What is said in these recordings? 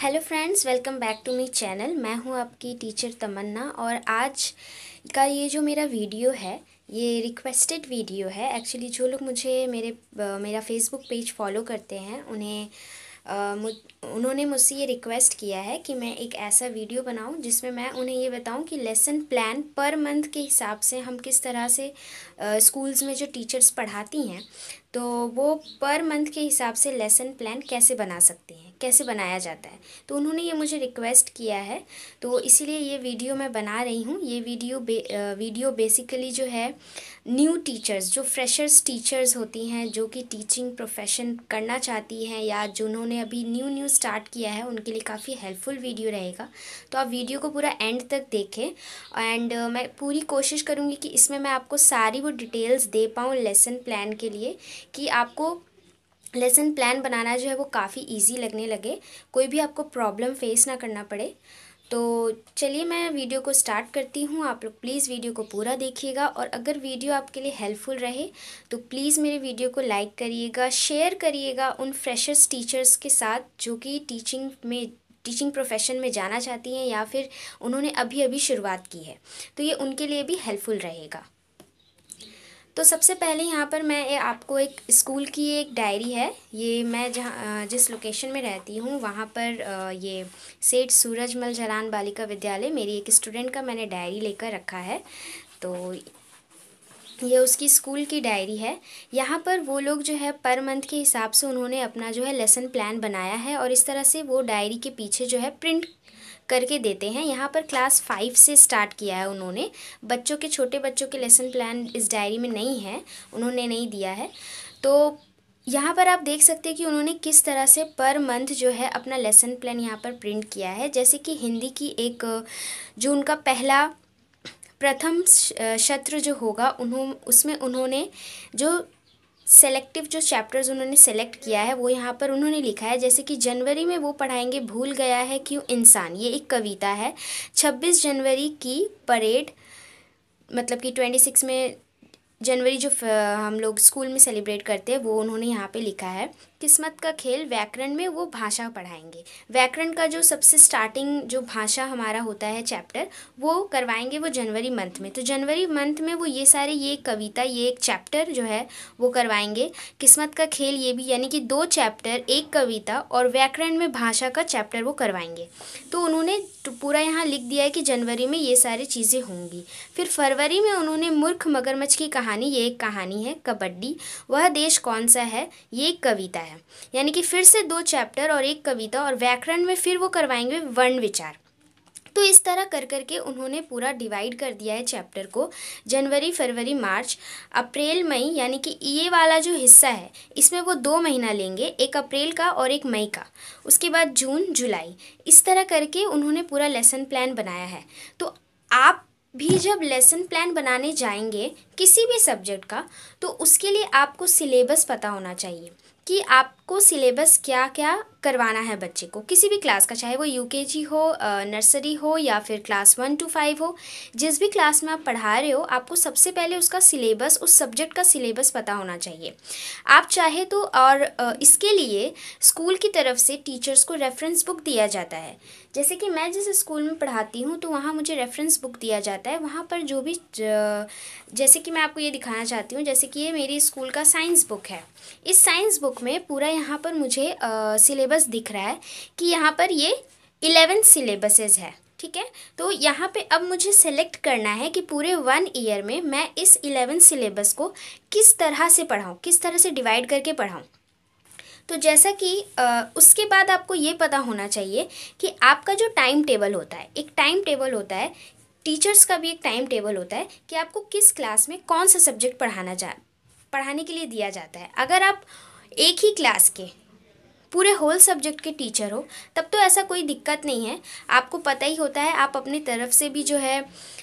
hello friends welcome back to me channel मैं हूं आपकी टीचर तमन्ना और आज का ये जो मेरा वीडियो है ये रिक्वेस्टेड वीडियो है एक्चुअली जो लोग मुझे मेरे मेरा फेसबुक पेज फॉलो करते हैं उन्हें उन्होंने मुझसे ये रिक्वेस्ट किया है कि मैं एक ऐसा वीडियो बनाऊं जिसमें मैं उन्हें ये बताऊं कि लेसन प्लान पर मंथ के हिसाब से हम किस तरह से स्कूल्स में जो टीचर्स पढ़ाती हैं तो वो पर मंथ के हिसाब से लेसन प्लान कैसे बना सकती हैं कैसे बनाया जाता है तो उन्होंने ये मुझे रिक्वेस्ट किया है तो इसीलिए ये वीडियो मैं बना रही हूँ ये वीडियो बे, वीडियो बेसिकली जो है न्यू टीचर्स जो फ्रेशर्स टीचर्स होती हैं जो कि टीचिंग प्रोफेशन करना चाहती हैं या जिन्होंने अभी न्यू न्यू स्टार्ट किया है उनके लिए काफ़ी हेल्पफुल वीडियो रहेगा तो आप वीडियो को पूरा एंड तक देखें एंड मैं पूरी कोशिश करूँगी कि इसमें मैं आपको सारी वो डिटेल्स दे पाऊँ लेसन प्लान के लिए कि आपको लेसन प्लान बनाना जो है वो काफ़ी इजी लगने लगे कोई भी आपको प्रॉब्लम फेस ना करना पड़े तो चलिए मैं वीडियो को स्टार्ट करती हूँ आप लोग प्लीज़ वीडियो को पूरा देखिएगा और अगर वीडियो आपके लिए हेल्पफुल रहे तो प्लीज़ मेरे वीडियो को लाइक करिएगा शेयर करिएगा उन फ्रेशर्स टीचर्स के साथ जो कि टीचिंग में टीचिंग प्रोफेशन में जाना चाहती हैं या फिर उन्होंने अभी अभी शुरुआत की है तो ये उनके लिए भी हेल्पफुल रहेगा तो सबसे पहले यहाँ पर मैं आपको एक स्कूल की एक डायरी है ये मैं जहाँ जिस लोकेशन में रहती हूँ वहाँ पर ये सेठ सूरजमल जलान बालिका विद्यालय मेरी एक स्टूडेंट का मैंने डायरी लेकर रखा है तो ये उसकी स्कूल की डायरी है यहाँ पर वो लोग जो है पर मंथ के हिसाब से उन्होंने अपना जो है लेसन प्लान बनाया है और इस तरह से वो डायरी के पीछे जो है प्रिंट करके देते हैं यहाँ पर क्लास फाइव से स्टार्ट किया है उन्होंने बच्चों के छोटे बच्चों के लेसन प्लान इस डायरी में नहीं है उन्होंने नहीं दिया है तो यहाँ पर आप देख सकते हैं कि उन्होंने किस तरह से पर मंथ जो है अपना लेसन प्लान यहाँ पर प्रिंट किया है जैसे कि हिंदी की एक जो उनका पहला प्रथम सत्र जो होगा उन्हों उसमें उन्होंने जो सेलेक्टिव जो चैप्टर्स उन्होंने सेलेक्ट किया है वो यहाँ पर उन्होंने लिखा है जैसे कि जनवरी में वो पढ़ाएंगे भूल गया है क्यों इंसान ये एक कविता है छब्बीस जनवरी की परेड मतलब कि ट्वेंटी सिक्स में जनवरी जो हम लोग स्कूल में सेलिब्रेट करते हैं वो उन्होंने यहाँ पे लिखा है किस्मत का खेल व्याकरण में वो भाषा पढ़ाएंगे व्याकरण का जो सबसे स्टार्टिंग जो भाषा हमारा होता है चैप्टर वो करवाएंगे वो जनवरी मंथ में तो जनवरी मंथ में वो ये सारे ये कविता ये एक चैप्टर जो है वो करवाएंगे किस्मत का खेल ये भी यानी कि दो चैप्टर एक कविता और व्याकरण में भाषा का चैप्टर वो करवाएंगे तो उन्होंने तो पूरा यहाँ लिख दिया है कि जनवरी में ये सारी चीज़ें होंगी फिर फरवरी में उन्होंने मूर्ख मगरमच्छ की कहानी ये एक कहानी है कबड्डी वह देश कौन सा है ये एक कविता है है यानी कि फिर से दो चैप्टर और एक कविता और व्याकरण में फिर वो करवाएंगे वर्ण विचार तो इस तरह कर कर के उन्होंने पूरा डिवाइड कर दिया है चैप्टर को जनवरी फरवरी मार्च अप्रैल मई यानी कि ये वाला जो हिस्सा है इसमें वो दो महीना लेंगे एक अप्रैल का और एक मई का उसके बाद जून जुलाई इस तरह करके उन्होंने पूरा लेसन प्लान बनाया है तो आप भी जब लेसन प्लान बनाने जाएंगे किसी भी सब्जेक्ट का तो उसके लिए आपको सिलेबस पता होना चाहिए कि आपको सिलेबस क्या क्या करवाना है बच्चे को किसी भी क्लास का चाहे वो यूकेजी हो नर्सरी हो या फिर क्लास वन टू फाइव हो जिस भी क्लास में आप पढ़ा रहे हो आपको सबसे पहले उसका सिलेबस उस सब्जेक्ट का सिलेबस पता होना चाहिए आप चाहे तो और इसके लिए स्कूल की तरफ से टीचर्स को रेफरेंस बुक दिया जाता है जैसे कि मैं जिस स्कूल में पढ़ाती हूँ तो वहाँ मुझे रेफरेंस बुक दिया जाता है वहाँ पर जो भी जैसे कि मैं आपको ये दिखाना चाहती हूँ जैसे कि ये मेरी स्कूल का साइंस बुक है इस साइंस बुक बुक में पूरा यहाँ पर मुझे सिलेबस दिख रहा है कि यहाँ पर ये इलेवन सिलेबसेज है ठीक है तो यहाँ पे अब मुझे सेलेक्ट करना है कि पूरे वन ईयर में मैं इस इलेवन सिलेबस को किस तरह से पढ़ाऊँ किस तरह से डिवाइड करके पढ़ाऊँ तो जैसा कि आ, उसके बाद आपको ये पता होना चाहिए कि आपका जो टाइम टेबल होता है एक टाइम टेबल होता है टीचर्स का भी एक टाइम टेबल होता है कि आपको किस क्लास में कौन सा सब्जेक्ट पढ़ाना जा पढ़ाने के लिए दिया जाता है अगर आप एक ही क्लास के पूरे होल सब्जेक्ट के टीचर हो तब तो ऐसा कोई दिक्कत नहीं है आपको पता ही होता है आप अपनी तरफ से भी जो है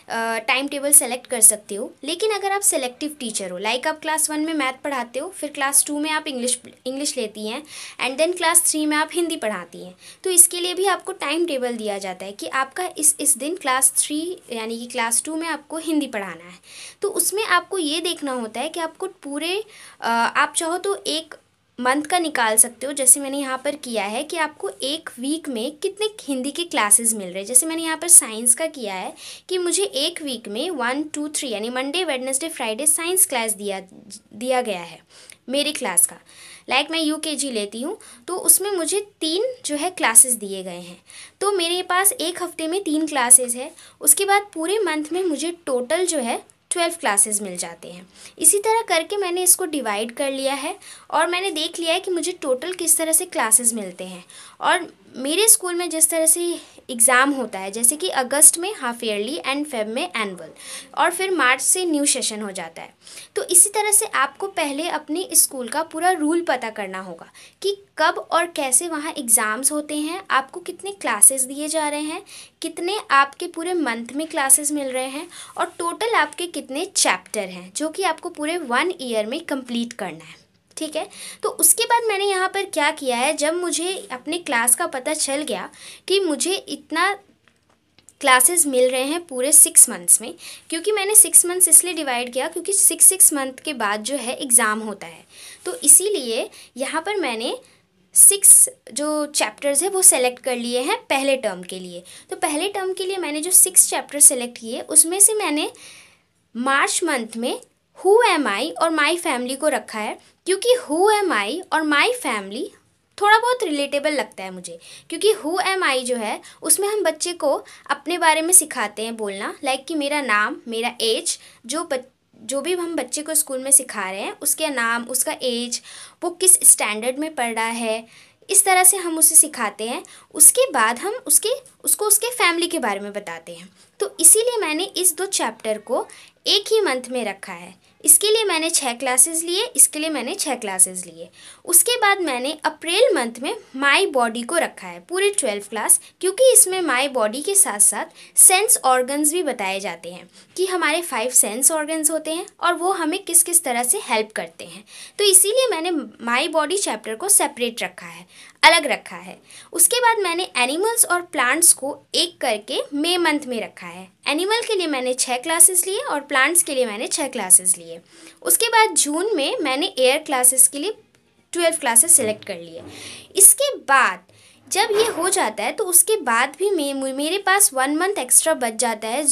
टाइम टेबल सेलेक्ट कर सकते हो लेकिन अगर आप सेलेक्टिव टीचर हो लाइक आप क्लास वन में मैथ पढ़ाते हो फिर क्लास टू में आप इंग्लिश इंग्लिश लेती हैं एंड देन क्लास थ्री में आप हिंदी पढ़ाती हैं तो इसके लिए भी आपको टाइम टेबल दिया जाता है कि आपका इस इस दिन क्लास थ्री यानी कि क्लास टू में आपको हिंदी पढ़ाना है तो उसमें आपको ये देखना होता है कि आपको पूरे आप चाहो तो एक मंथ का निकाल सकते हो जैसे मैंने यहाँ पर किया है कि आपको एक वीक में कितने हिंदी के क्लासेस मिल रहे हैं जैसे मैंने यहाँ पर साइंस का किया है कि मुझे एक वीक में वन टू थ्री यानी Monday Wednesday Friday science class दिया दिया गया है मेरे क्लास का लाइक like मैं यू के जी लेती हूँ तो उसमें मुझे तीन जो है क्लासेस दिए गए हैं तो मेरे पास एक हफ्ते में तीन क्लासेस है उसके बाद पूरे मंथ में मुझे टोटल जो है ट्वेल्व क्लासेस मिल जाते हैं इसी तरह करके मैंने इसको डिवाइड कर लिया है और मैंने देख लिया है कि मुझे टोटल किस तरह से क्लासेस मिलते हैं और मेरे स्कूल में जिस तरह से एग्ज़ाम होता है जैसे कि अगस्त में हाफ ईयरली एंड फेब में एनुअल और फिर मार्च से न्यू सेशन हो जाता है तो इसी तरह से आपको पहले अपने स्कूल का पूरा रूल पता करना होगा कि कब और कैसे वहाँ एग्ज़ाम्स होते हैं आपको कितने क्लासेस दिए जा रहे हैं कितने आपके पूरे मंथ में क्लासेस मिल रहे हैं और टोटल आपके कितने चैप्टर हैं जो कि आपको पूरे वन ईयर में कंप्लीट करना है ठीक है तो उसके बाद मैंने यहाँ पर क्या किया है जब मुझे अपने क्लास का पता चल गया कि मुझे इतना क्लासेस मिल रहे हैं पूरे सिक्स मंथ्स में क्योंकि मैंने सिक्स मंथ्स इसलिए डिवाइड किया क्योंकि सिक्स सिक्स मंथ के बाद जो है एग्ज़ाम होता है तो इसीलिए यहाँ पर मैंने सिक्स जो चैप्टर्स है वो सेलेक्ट कर लिए हैं पहले टर्म के लिए तो पहले टर्म के लिए मैंने जो सिक्स चैप्टर सेलेक्ट किए उसमें से मैंने मार्च मंथ में हु एम आई और माई फैमिली को रखा है क्योंकि हु एम आई और माई फैमिली थोड़ा बहुत रिलेटेबल लगता है मुझे क्योंकि हु एम आई जो है उसमें हम बच्चे को अपने बारे में सिखाते हैं बोलना लाइक कि मेरा नाम मेरा एज जो बच जो भी हम बच्चे को स्कूल में सिखा रहे हैं उसके नाम उसका एज वो किस स्टैंडर्ड में पढ़ रहा है इस तरह से हम उसे सिखाते हैं उसके बाद हम उसके उसको उसके फैमिली के बारे में बताते हैं तो इसीलिए मैंने इस दो चैप्टर को एक ही मंथ में रखा है इसके लिए मैंने छः क्लासेस लिए इसके लिए मैंने छः क्लासेस लिए उसके बाद मैंने अप्रैल मंथ में माई बॉडी को रखा है पूरे ट्वेल्व क्लास क्योंकि इसमें माई बॉडी के साथ साथ सेंस ऑर्गन्स भी बताए जाते हैं कि हमारे फाइव सेंस ऑर्गन्स होते हैं और वो हमें किस किस तरह से हेल्प करते हैं तो इसीलिए मैंने माई बॉडी चैप्टर को सेपरेट रखा है अलग रखा है उसके बाद मैंने एनिमल्स और प्लांट्स को एक करके मे मंथ में रखा है एनिमल के लिए मैंने छः क्लासेस लिए और प्लांट्स के लिए मैंने छः क्लासेस लिए लिए उसके बाद जून में मैंने एयर क्लासेस के लिए ट्वेल्व क्लासेस सेलेक्ट कर लिए इसके बाद जब ये हो जाता है तो उसके बाद भी मे मेरे पास वन मंथ एक्स्ट्रा बच जाता है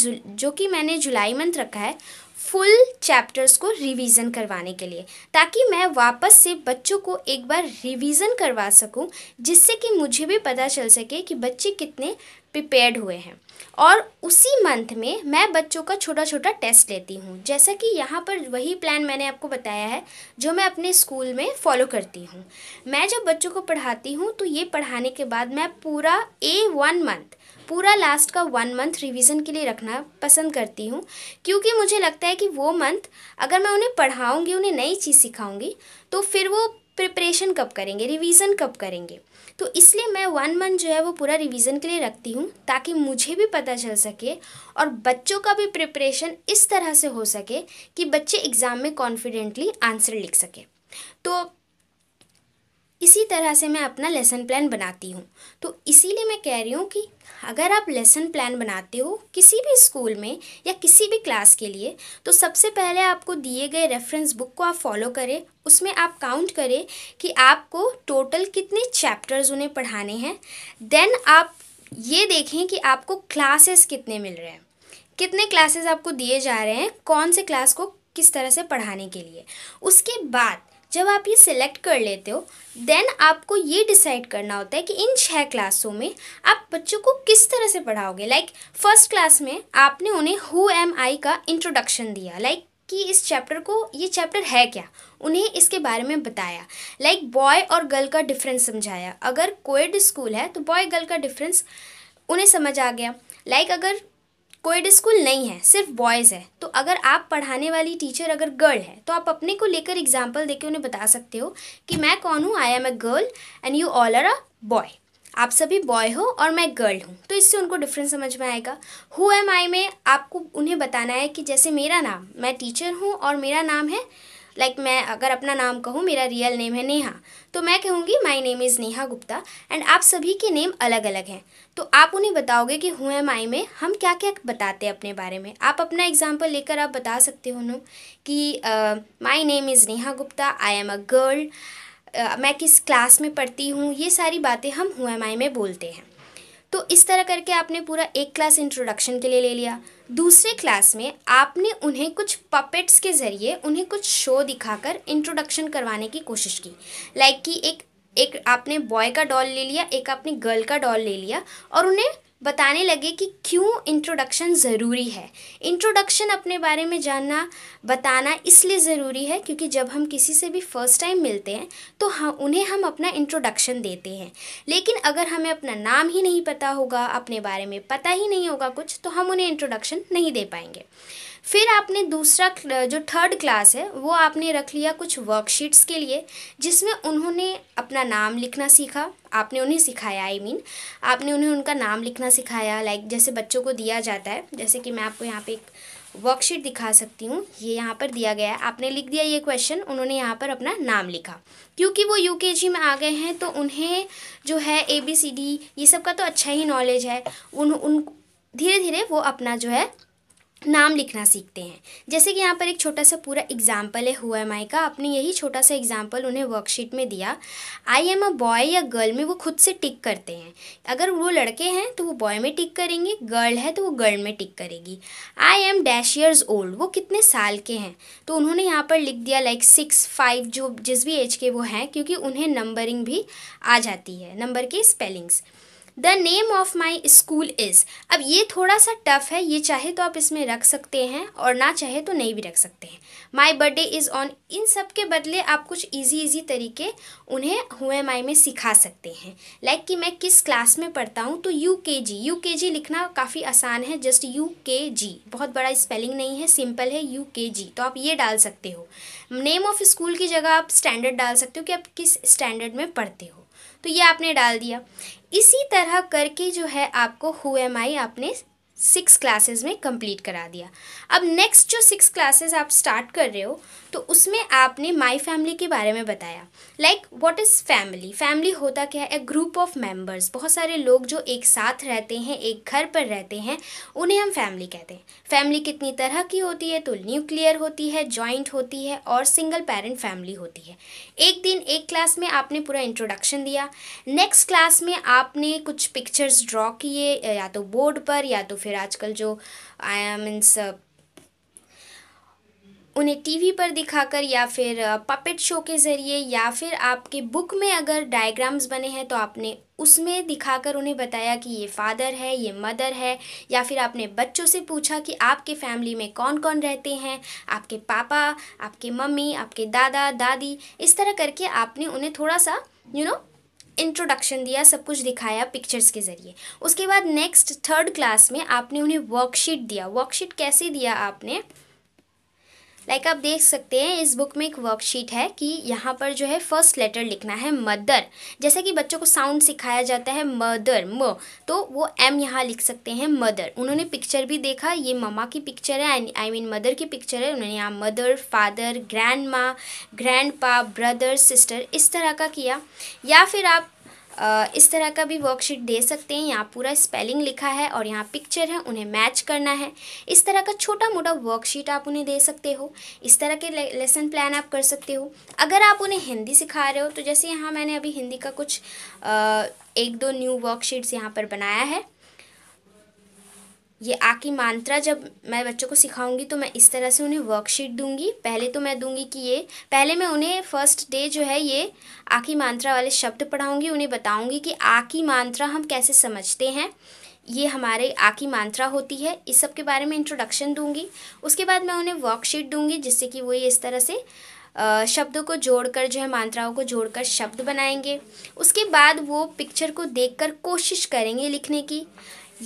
जो कि मैंने जुलाई मंथ रखा है फुल चैप्टर्स को रिवीजन करवाने के लिए ताकि मैं वापस से बच्चों को एक बार रिवीजन करवा सकूं जिससे कि मुझे भी पता चल सके कि बच्चे कितने प्रिपेयर्ड हुए हैं और उसी मंथ में मैं बच्चों का छोटा छोटा टेस्ट लेती हूँ जैसा कि यहाँ पर वही प्लान मैंने आपको बताया है जो मैं अपने स्कूल में फॉलो करती हूँ मैं जब बच्चों को पढ़ाती हूँ तो ये पढ़ाने के बाद मैं पूरा ए वन मंथ पूरा लास्ट का वन मंथ रिवीजन के लिए रखना पसंद करती हूँ क्योंकि मुझे लगता है कि वो मंथ अगर मैं उन्हें पढ़ाऊँगी उन्हें नई चीज़ सिखाऊँगी तो फिर वो प्रिपरेशन कब करेंगे रिवीजन कब करेंगे तो इसलिए मैं वन मंथ जो है वो पूरा रिवीजन के लिए रखती हूँ ताकि मुझे भी पता चल सके और बच्चों का भी प्रिपरेशन इस तरह से हो सके कि बच्चे एग्ज़ाम में कॉन्फिडेंटली आंसर लिख सके तो इसी तरह से मैं अपना लेसन प्लान बनाती हूँ तो इसीलिए मैं कह रही हूँ कि अगर आप लेसन प्लान बनाते हो किसी भी स्कूल में या किसी भी क्लास के लिए तो सबसे पहले आपको दिए गए रेफरेंस बुक को आप फॉलो करें उसमें आप काउंट करें कि आपको टोटल कितने चैप्टर्स उन्हें पढ़ाने हैं देन आप ये देखें कि आपको क्लासेस कितने मिल रहे हैं कितने क्लासेस आपको दिए जा रहे हैं कौन से क्लास को किस तरह से पढ़ाने के लिए उसके बाद जब आप ये सिलेक्ट कर लेते हो देन आपको ये डिसाइड करना होता है कि इन छः क्लासों में आप बच्चों को किस तरह से पढ़ाओगे लाइक फर्स्ट क्लास में आपने उन्हें हु एम आई का इंट्रोडक्शन दिया लाइक like, कि इस चैप्टर को ये चैप्टर है क्या उन्हें इसके बारे में बताया लाइक like, बॉय और गर्ल का डिफरेंस समझाया अगर कोएड स्कूल है तो बॉय गर्ल का डिफरेंस उन्हें समझ आ गया लाइक like, अगर कोएड स्कूल नहीं है सिर्फ बॉयज़ है तो अगर आप पढ़ाने वाली टीचर अगर गर्ल है तो आप अपने को लेकर एग्जाम्पल देके उन्हें बता सकते हो कि मैं कौन हूँ I am a girl and you all are a boy आप सभी बॉय हो और मैं गर्ल हूँ तो इससे उनको डिफरेंस समझ में आएगा हु एम आई में आपको उन्हें बताना है कि जैसे मेरा नाम मैं टीचर हूँ और मेरा नाम है लाइक like मैं अगर अपना नाम कहूँ मेरा रियल नेम है नेहा तो मैं कहूँगी my name is Neha Gupta and आप सभी के नेम अलग अलग हैं तो आप उन्हें बताओगे कि हुए एम आई में हम क्या क्या बताते हैं अपने बारे में आप अपना एग्जाम्पल लेकर आप बता सकते हो नो कि my name is Neha Gupta I am a girl मैं किस क्लास में पढ़ती हूँ ये सारी बातें हम हुए माई में बोलते हैं तो इस तरह करके आपने पूरा एक क्लास इंट्रोडक्शन के लिए ले लिया दूसरे क्लास में आपने उन्हें कुछ पपेट्स के ज़रिए उन्हें कुछ शो दिखाकर इंट्रोडक्शन करवाने की कोशिश की लाइक like कि एक एक आपने बॉय का डॉल ले लिया एक आपने गर्ल का डॉल ले लिया और उन्हें बताने लगे कि क्यों इंट्रोडक्शन ज़रूरी है इंट्रोडक्शन अपने बारे में जानना बताना इसलिए ज़रूरी है क्योंकि जब हम किसी से भी फ़र्स्ट टाइम मिलते हैं तो हम उन्हें हम अपना इंट्रोडक्शन देते हैं लेकिन अगर हमें अपना नाम ही नहीं पता होगा अपने बारे में पता ही नहीं होगा कुछ तो हम उन्हें इंट्रोडक्शन नहीं दे पाएंगे फिर आपने दूसरा जो थर्ड क्लास है वो आपने रख लिया कुछ वर्कशीट्स के लिए जिसमें उन्होंने अपना नाम लिखना सीखा आपने उन्हें सिखाया आई I मीन mean, आपने उन्हें उनका नाम लिखना सिखाया लाइक जैसे बच्चों को दिया जाता है जैसे कि मैं आपको यहाँ पे एक वर्कशीट दिखा सकती हूँ ये यहाँ पर दिया गया है आपने लिख दिया ये क्वेश्चन उन्होंने यहाँ पर अपना नाम लिखा क्योंकि वो यू में आ गए हैं तो उन्हें जो है ए बी सी डी ये सब का तो अच्छा ही नॉलेज है उन उन धीरे धीरे वो अपना जो है नाम लिखना सीखते हैं जैसे कि यहाँ पर एक छोटा सा पूरा एग्जाम्पल है हुआ एम आई का आपने यही छोटा सा एग्जाम्पल उन्हें वर्कशीट में दिया आई एम अ बॉय या गर्ल में वो खुद से टिक करते हैं अगर वो लड़के हैं तो वो बॉय में टिक करेंगे गर्ल है तो वो गर्ल में टिक करेगी I am dash years old वो कितने साल के हैं तो उन्होंने यहाँ पर लिख दिया लाइक सिक्स फाइव जो जिस भी एज के वो हैं क्योंकि उन्हें नंबरिंग भी आ जाती है नंबर की spellings the name of my school is अब ये थोड़ा सा टफ है ये चाहे तो आप इसमें रख सकते हैं और ना चाहे तो नहीं भी रख सकते हैं माई बर्थडे इज़ ऑन इन सब के बदले आप कुछ ईजी ईजी तरीके उन्हें हुए माई में सिखा सकते हैं लाइक like कि मैं किस क्लास में पढ़ता हूँ तो यू के जी यू के जी लिखना काफ़ी आसान है जस्ट यू के जी बहुत बड़ा स्पेलिंग नहीं है सिंपल है यू के जी तो आप ये डाल सकते हो नेम ऑफ स्कूल की जगह आप स्टैंडर्ड डाल सकते हो कि आप किस स्टैंडर्ड में पढ़ते हो तो ये आपने डाल दिया इसी तरह करके जो है आपको हु एम आई आपने सिक्स क्लासेस में कंप्लीट करा दिया अब नेक्स्ट जो सिक्स क्लासेस आप स्टार्ट कर रहे हो तो उसमें आपने माय फैमिली के बारे में बताया like what is family family होता क्या है ए ग्रुप ऑफ मेंबर्स बहुत सारे लोग जो एक साथ रहते हैं एक घर पर रहते हैं उन्हें हम फैमिली कहते हैं फैमिली कितनी तरह की होती है तो न्यूक्लियर होती है ज्वाइंट होती है और सिंगल पेरेंट फैमिली होती है एक दिन एक क्लास में आपने पूरा इंट्रोडक्शन दिया नेक्स्ट क्लास में आपने कुछ पिक्चर्स ड्रॉ किए या तो बोर्ड पर या तो फिर आजकल जो आया मीन्स उन्हें टीवी पर दिखाकर या फिर पपेट शो के ज़रिए या फिर आपके बुक में अगर डायग्राम्स बने हैं तो आपने उसमें दिखाकर उन्हें बताया कि ये फादर है ये मदर है या फिर आपने बच्चों से पूछा कि आपके फैमिली में कौन कौन रहते हैं आपके पापा आपके मम्मी आपके दादा दादी इस तरह करके आपने उन्हें थोड़ा सा you you know know, introduction दिया सब कुछ दिखाया पिक्चर्स के ज़रिए उसके बाद नेक्स्ट थर्ड क्लास में आपने उन्हें वर्कशीट दिया वर्कशीट कैसे दिया आपने लाइक like आप देख सकते हैं इस बुक में एक वर्कशीट है कि यहाँ पर जो है फर्स्ट लेटर लिखना है मदर जैसे कि बच्चों को साउंड सिखाया जाता है मदर म तो वो एम यहाँ लिख सकते हैं मदर उन्होंने पिक्चर भी देखा ये ममा की पिक्चर है एंड आई मीन मदर की पिक्चर है उन्होंने यहाँ मदर फादर ग्रैंड माँ ग्रैंड ब्रदर सिस्टर इस तरह का किया या फिर आप इस तरह का भी वर्कशीट दे सकते हैं यहाँ पूरा स्पेलिंग लिखा है और यहाँ पिक्चर है उन्हें मैच करना है इस तरह का छोटा मोटा वर्कशीट आप उन्हें दे सकते हो इस तरह के लेसन प्लान आप कर सकते हो अगर आप उन्हें हिंदी सिखा रहे हो तो जैसे यहाँ मैंने अभी हिंदी का कुछ एक दो न्यू वर्कशीट्स यहाँ पर बनाया है ये आ की मात्रा जब मैं बच्चों को सिखाऊंगी तो मैं इस तरह से उन्हें वर्कशीट दूंगी पहले तो मैं दूंगी कि ये पहले मैं उन्हें फर्स्ट डे जो है ये आ की मात्रा वाले शब्द पढ़ाऊंगी उन्हें बताऊंगी कि आ की मात्रा हम कैसे समझते हैं ये हमारे आ की मात्रा होती है इस सब के बारे में इंट्रोडक्शन दूंगी उसके बाद मैं उन्हें वर्कशीट दूंगी जिससे कि वो ये इस तरह से शब्दों को जोड़कर जो है मात्राओं को जोड़कर शब्द बनाएंगे उसके बाद वो पिक्चर को देखकर कोशिश करेंगे लिखने की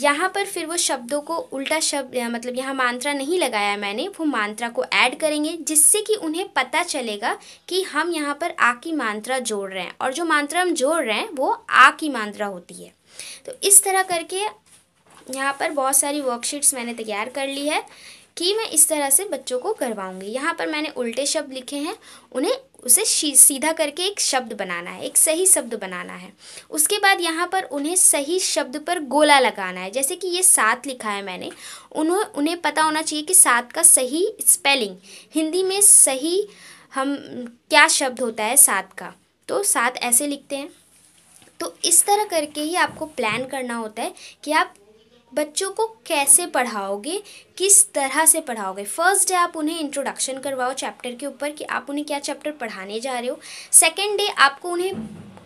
यहाँ पर फिर वो शब्दों को उल्टा शब्द मतलब यहाँ मात्रा नहीं लगाया मैंने वो मात्रा को ऐड करेंगे जिससे कि उन्हें पता चलेगा कि हम यहाँ पर आ की मात्रा जोड़ रहे हैं और जो मात्रा हम जोड़ रहे हैं वो आ की मात्रा होती है तो इस तरह करके यहाँ पर बहुत सारी वर्कशीट्स मैंने तैयार कर ली है कि मैं इस तरह से बच्चों को करवाऊँगी यहाँ पर मैंने उल्टे शब्द लिखे हैं उन्हें उसे सीधा करके एक शब्द बनाना है एक सही शब्द बनाना है उसके बाद यहाँ पर उन्हें सही शब्द पर गोला लगाना है जैसे कि ये सात लिखा है मैंने उन्हों उन्हें पता होना चाहिए कि सात का सही स्पेलिंग हिंदी में सही हम क्या शब्द होता है सात का तो सात ऐसे लिखते हैं तो इस तरह करके ही आपको प्लान करना होता है कि आप बच्चों को कैसे पढ़ाओगे किस तरह से पढ़ाओगे फर्स्ट डे आप उन्हें इंट्रोडक्शन करवाओ चैप्टर के ऊपर कि आप उन्हें क्या चैप्टर पढ़ाने जा रहे हो सेकेंड डे आपको उन्हें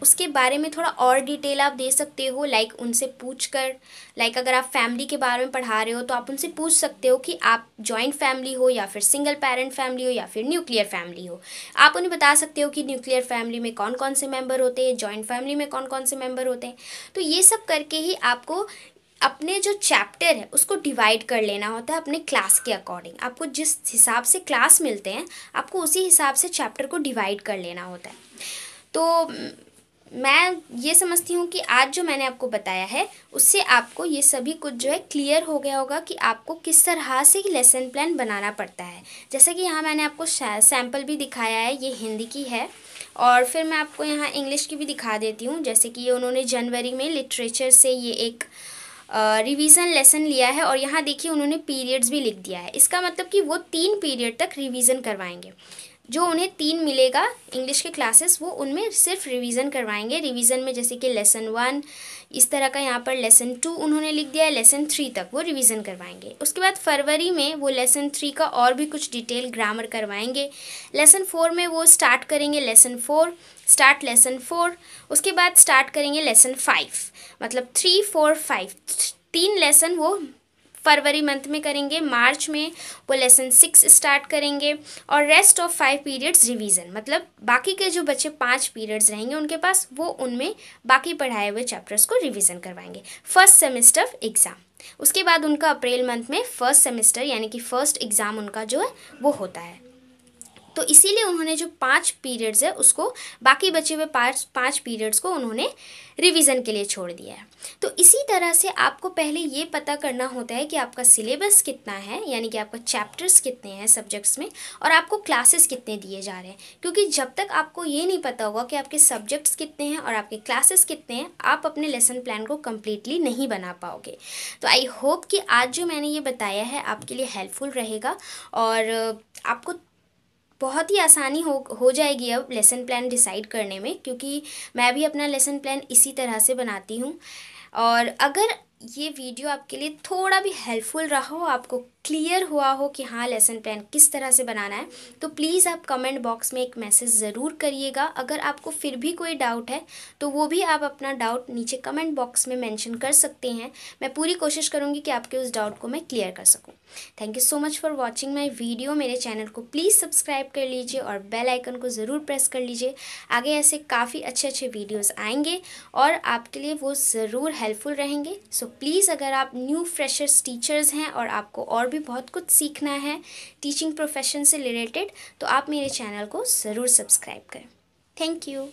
उसके बारे में थोड़ा और डिटेल आप दे सकते हो लाइक उनसे पूछ कर लाइक अगर आप फैमिली के बारे में पढ़ा रहे हो तो आप उनसे पूछ सकते हो कि आप जॉइंट फैमिली हो या फिर सिंगल पेरेंट फैमिली हो या फिर न्यूक्लियर फैमिली हो आप उन्हें बता सकते हो कि न्यूक्लियर फैमिली में कौन कौन से मेम्बर होते हैं जॉइंट फैमिली में कौन कौन से मेम्बर होते हैं तो ये सब करके ही आपको अपने जो चैप्टर है उसको डिवाइड कर लेना होता है अपने क्लास के अकॉर्डिंग आपको जिस हिसाब से क्लास मिलते हैं आपको उसी हिसाब से चैप्टर को डिवाइड कर लेना होता है तो मैं ये समझती हूँ कि आज जो मैंने आपको बताया है उससे आपको ये सभी कुछ जो है क्लियर हो गया होगा कि आपको किस तरह से लेसन प्लान बनाना पड़ता है जैसे कि यहाँ मैंने आपको सैम्पल भी दिखाया है ये हिंदी की है और फिर मैं आपको यहाँ इंग्लिश की भी दिखा देती हूँ जैसे कि ये उन्होंने जनवरी में लिटरेचर से ये एक रिवीजन लेसन लिया है और यहाँ देखिए उन्होंने पीरियड्स भी लिख दिया है इसका मतलब कि वो तीन पीरियड तक रिवीजन करवाएंगे जो उन्हें तीन मिलेगा इंग्लिश के क्लासेस वो उनमें सिर्फ रिवीजन करवाएंगे रिवीजन में जैसे कि लेसन वन इस तरह का यहाँ पर लेसन टू उन्होंने लिख दिया है लेसन थ्री तक वो रिवीजन करवाएंगे उसके बाद फरवरी में वो लेसन थ्री का और भी कुछ डिटेल ग्रामर करवाएंगे लेसन फोर में वो स्टार्ट करेंगे lesson four start lesson four उसके बाद स्टार्ट करेंगे लेसन फाइव मतलब थ्री फोर फाइव तीन लेसन वो फरवरी मंथ में करेंगे मार्च में वो लेसन सिक्स स्टार्ट करेंगे और rest of five periods revision मतलब बाकी के जो बच्चे पांच पीरियड्स रहेंगे उनके पास वो उनमें बाकी पढ़ाए हुए चैप्टर्स को रिवीजन करवाएंगे फर्स्ट सेमेस्टर एग्ज़ाम उसके बाद उनका अप्रैल मंथ में फर्स्ट सेमेस्टर यानी कि फर्स्ट एग्ज़ाम उनका जो है वो होता है तो इसीलिए उन्होंने जो पाँच पीरियड्स है उसको बाकी बचे हुए पाँच पाँच पीरियड्स को उन्होंने रिविज़न के लिए छोड़ दिया है तो इसी तरह से आपको पहले ये पता करना होता है कि आपका सिलेबस कितना है यानी कि आपका चैप्टर्स कितने हैं सब्जेक्ट्स में और आपको क्लासेस कितने दिए जा रहे हैं क्योंकि जब तक आपको ये नहीं पता होगा कि आपके सब्जेक्ट्स कितने हैं और आपके क्लासेस कितने हैं आप अपने लेसन प्लान को कम्प्लीटली नहीं बना पाओगे तो आई होप कि आज जो मैंने ये बताया है आपके लिए हेल्पफुल रहेगा और आपको बहुत ही आसानी हो हो जाएगी अब लेसन प्लान डिसाइड करने में क्योंकि मैं भी अपना लेसन प्लान इसी तरह से बनाती हूँ और अगर ये वीडियो आपके लिए थोड़ा भी हेल्पफुल रहा हो आपको क्लियर हुआ हो कि हाँ लेसन प्लान किस तरह से बनाना है तो प्लीज़ आप कमेंट बॉक्स में एक मैसेज ज़रूर करिएगा अगर आपको फिर भी कोई डाउट है तो वो भी आप अपना डाउट नीचे कमेंट बॉक्स में मेंशन कर सकते हैं मैं पूरी कोशिश करूँगी कि आपके उस डाउट को मैं क्लियर कर सकूँ thank you so much for watching my video मेरे चैनल को प्लीज़ सब्सक्राइब कर लीजिए और बेल आइकन को ज़रूर प्रेस कर लीजिए आगे ऐसे काफ़ी अच्छे अच्छे वीडियोज़ आएंगे और आपके लिए वो ज़रूर हेल्पफुल रहेंगे सो प्लीज़ अगर आप न्यू फ्रेशर्स टीचर्स हैं और आपको और भी बहुत कुछ सीखना है टीचिंग प्रोफेशन से रिलेटेड तो आप मेरे चैनल को ज़रूर सब्सक्राइब करें थैंक यू